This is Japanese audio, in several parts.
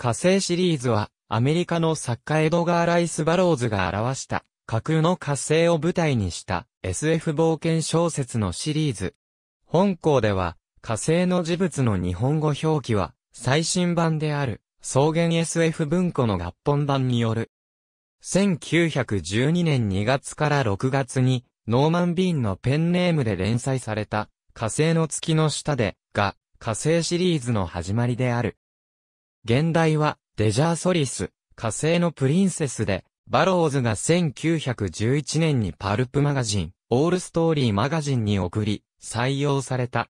火星シリーズは、アメリカの作家エドガー・ライス・バローズが表した、架空の火星を舞台にした SF 冒険小説のシリーズ。本校では、火星の事物の日本語表記は、最新版である、草原 SF 文庫の合本版による。1912年2月から6月に、ノーマン・ビーンのペンネームで連載された、火星の月の下で、が、火星シリーズの始まりである。現代は、デジャーソリス、火星のプリンセスで、バローズが1911年にパルプマガジン、オールストーリーマガジンに送り、採用された。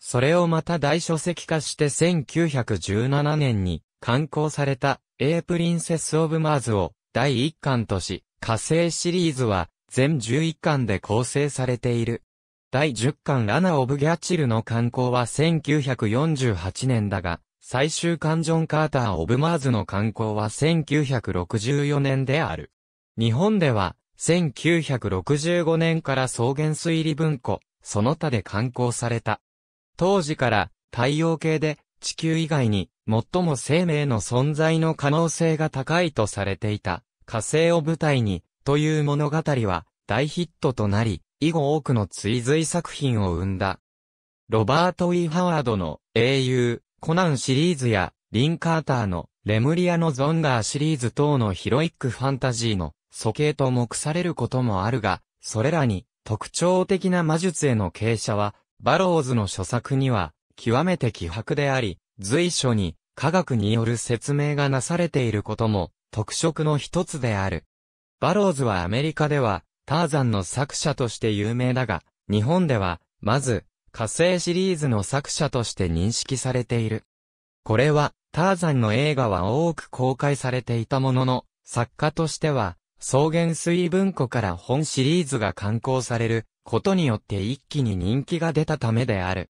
それをまた大書籍化して1917年に刊行された A プリンセス・オブ・マーズを第1巻とし、火星シリーズは全11巻で構成されている。第10巻ラナ・オブ・ギャチルの刊行は1948年だが、最終カンジョン・カーター・オブ・マーズの刊行は1964年である。日本では、1965年から草原推理文庫、その他で刊行された。当時から、太陽系で、地球以外に、最も生命の存在の可能性が高いとされていた、火星を舞台に、という物語は、大ヒットとなり、以後多くの追随作品を生んだ。ロバート・イ、e・ ハワードの英雄、コナンシリーズや、リン・カーターの、レムリアのゾンガーシリーズ等のヒロイックファンタジーの、素形と目されることもあるが、それらに、特徴的な魔術への傾斜は、バローズの著作には、極めて希薄であり、随所に、科学による説明がなされていることも、特色の一つである。バローズはアメリカでは、ターザンの作者として有名だが、日本では、まず、火星シリーズの作者として認識されている。これは、ターザンの映画は多く公開されていたものの、作家としては、草原水文庫から本シリーズが刊行されることによって一気に人気が出たためである。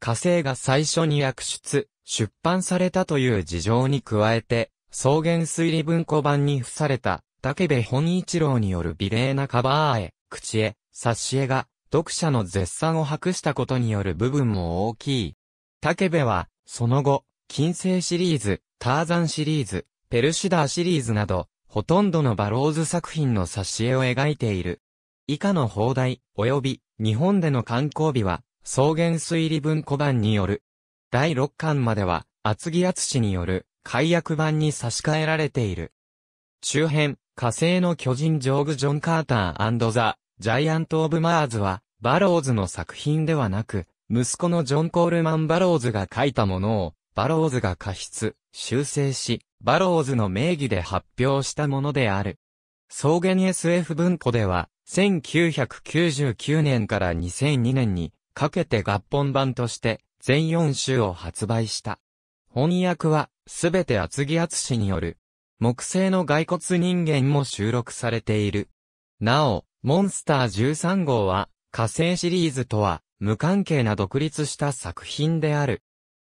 火星が最初に訳出、出版されたという事情に加えて、草原推理文庫版に付された、竹部本一郎による美麗なカバー絵、口絵、冊子絵が、読者の絶賛を博したことによる部分も大きい。武部は、その後、金星シリーズ、ターザンシリーズ、ペルシダーシリーズなど、ほとんどのバローズ作品の挿絵を描いている。以下の放題、及び、日本での観光日は、草原推理文庫版による。第6巻までは、厚木厚氏による、解約版に差し替えられている。中編、火星の巨人ジョーグ・ジョン・カーターザ・ジャイアント・オブ・マーズは、バローズの作品ではなく、息子のジョン・コールマン・バローズが書いたものを、バローズが過失、修正し、バローズの名義で発表したものである。草原 SF 文庫では、1999年から2002年にかけて合本版として全4集を発売した。翻訳はすべて厚木厚氏による木製の骸骨人間も収録されている。なお、モンスター13号は、火星シリーズとは、無関係な独立した作品である。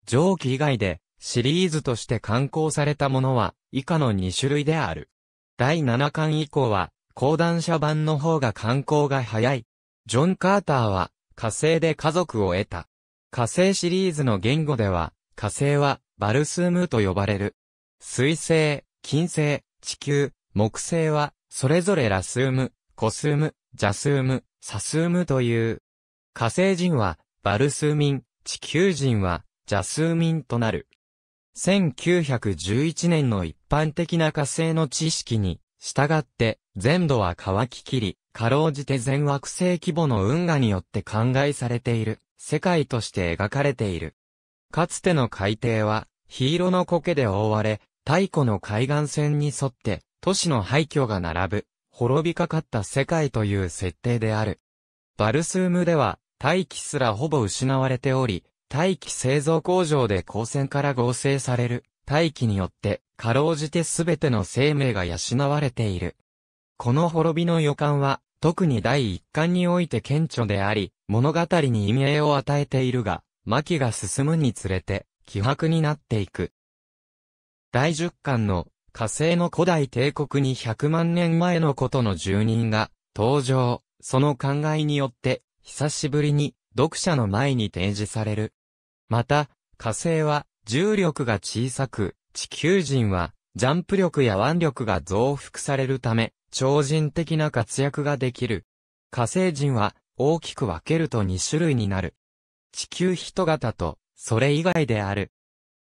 上記以外で、シリーズとして刊行されたものは、以下の2種類である。第7巻以降は、高段者版の方が刊行が早い。ジョン・カーターは、火星で家族を得た。火星シリーズの言語では、火星は、バルスームと呼ばれる。水星、金星、地球、木星は、それぞれラスーム、コスーム、ジャスーム、サスームという。火星人は、バルスーミン、地球人は、ジャスーミンとなる。1911年の一般的な火星の知識に、従って、全土は乾ききり、かろうじて全惑星規模の運河によって考えされている、世界として描かれている。かつての海底は、黄色の苔で覆われ、太古の海岸線に沿って、都市の廃墟が並ぶ、滅びかかった世界という設定である。バルスームでは、大気すらほぼ失われており、大気製造工場で光線から合成される大気によって、かろうじて全ての生命が養われている。この滅びの予感は、特に第一巻において顕著であり、物語に意味合いを与えているが、巻が進むにつれて、希薄になっていく。第10巻の火星の古代帝国に100万年前のことの住人が登場、その考えによって、久しぶりに読者の前に提示される。また、火星は重力が小さく、地球人はジャンプ力や腕力が増幅されるため、超人的な活躍ができる。火星人は大きく分けると2種類になる。地球人型と、それ以外である。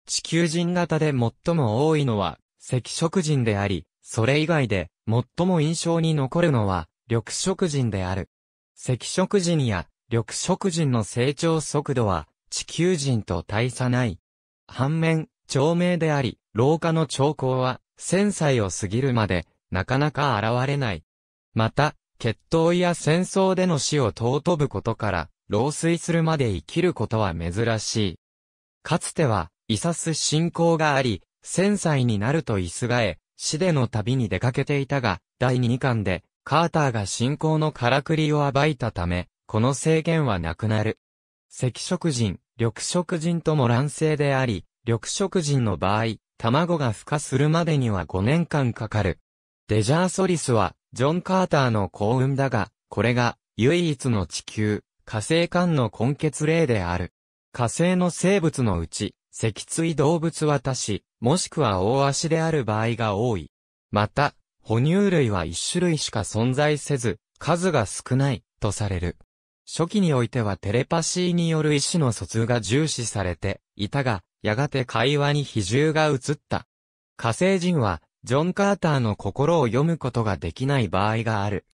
地球人型で最も多いのは赤色人であり、それ以外で、最も印象に残るのは、緑色人である。赤色人や、緑色人の成長速度は、地球人と大差ない。反面、長命であり、老化の兆候は、1000歳を過ぎるまで、なかなか現れない。また、決闘や戦争での死を尊ぶことから、老衰するまで生きることは珍しい。かつては、イサス信仰があり、千歳になるとイスガエ、死での旅に出かけていたが、第二巻で、カーターが信仰のからくりを暴いたため、この制限はなくなる。赤色人、緑色人とも乱性であり、緑色人の場合、卵が孵化するまでには5年間かかる。デジャーソリスは、ジョン・カーターの幸運だが、これが、唯一の地球、火星間の根血例である。火星の生物のうち、脊椎動物は多し、もしくは大足である場合が多い。また、哺乳類は一種類しか存在せず、数が少ない、とされる。初期においてはテレパシーによる意思の疎通が重視されていたが、やがて会話に比重が移った。火星人は、ジョン・カーターの心を読むことができない場合がある。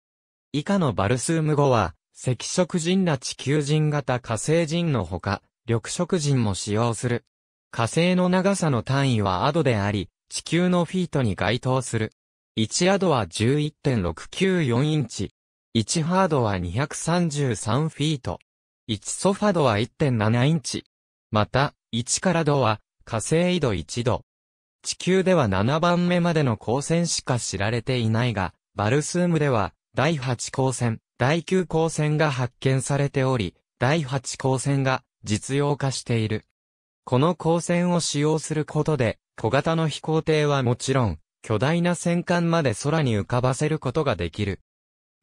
以下のバルスーム語は、赤色人ら地球人型火星人のほか、緑色人も使用する。火星の長さの単位はアドであり、地球のフィートに該当する。1アドは11.694インチ。1ハードは233フィート。1ソファドは1.7インチ。また、1からドは火星緯度1度。地球では7番目までの光線しか知られていないが、バルスームでは第8光線、第9光線が発見されており、第8光線が実用化している。この光線を使用することで、小型の飛行艇はもちろん、巨大な戦艦まで空に浮かばせることができる。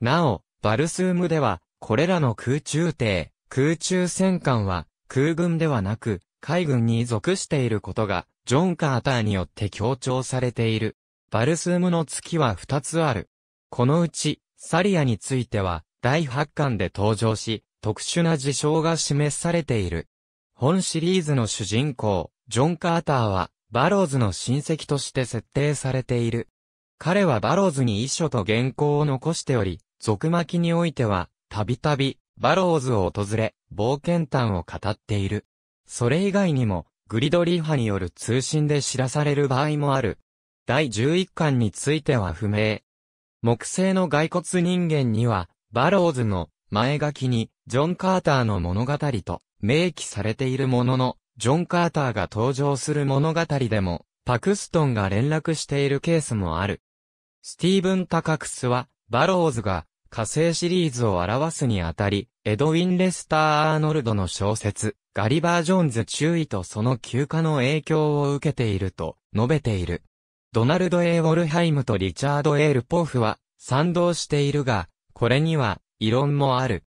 なお、バルスームでは、これらの空中艇、空中戦艦は、空軍ではなく、海軍に属していることが、ジョン・カーターによって強調されている。バルスームの月は2つある。このうち、サリアについては、第8巻で登場し、特殊な事象が示されている。本シリーズの主人公、ジョン・カーターは、バローズの親戚として設定されている。彼はバローズに遺書と原稿を残しており、続巻においては、たびたび、バローズを訪れ、冒険譚を語っている。それ以外にも、グリドリー派による通信で知らされる場合もある。第11巻については不明。木製の骸骨人間には、バローズの前書きに、ジョン・カーターの物語と明記されているものの、ジョン・カーターが登場する物語でも、パクストンが連絡しているケースもある。スティーブン・タカクスは、バローズが火星シリーズを表すにあたり、エドウィン・レスター・アーノルドの小説、ガリバー・ジョーンズ注意とその休暇の影響を受けていると述べている。ドナルド・エー・ウォルハイムとリチャード・エール・ポフは賛同しているが、これには異論もある。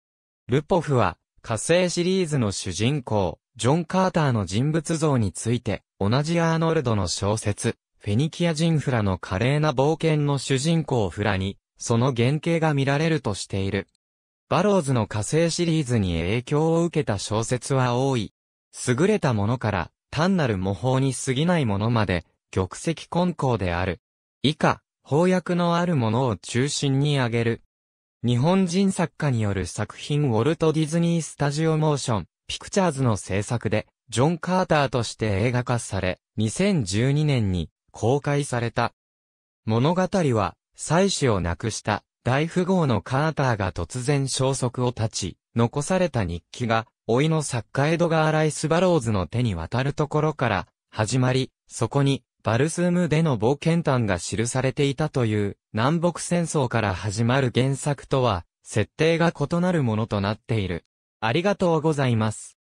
ルポフは火星シリーズの主人公、ジョン・カーターの人物像について、同じアーノルドの小説、フェニキア人フラの華麗な冒険の主人公フラに、その原型が見られるとしている。バローズの火星シリーズに影響を受けた小説は多い。優れたものから、単なる模倣に過ぎないものまで、玉石混交である。以下、翻訳のあるものを中心に挙げる。日本人作家による作品ウォルト・ディズニー・スタジオ・モーション、ピクチャーズの制作で、ジョン・カーターとして映画化され、2012年に公開された。物語は、妻子を亡くした大富豪のカーターが突然消息を絶ち、残された日記が、老いの作家エドガー・ライス・バローズの手に渡るところから、始まり、そこに、バルスームでの冒険譚が記されていたという、南北戦争から始まる原作とは、設定が異なるものとなっている。ありがとうございます。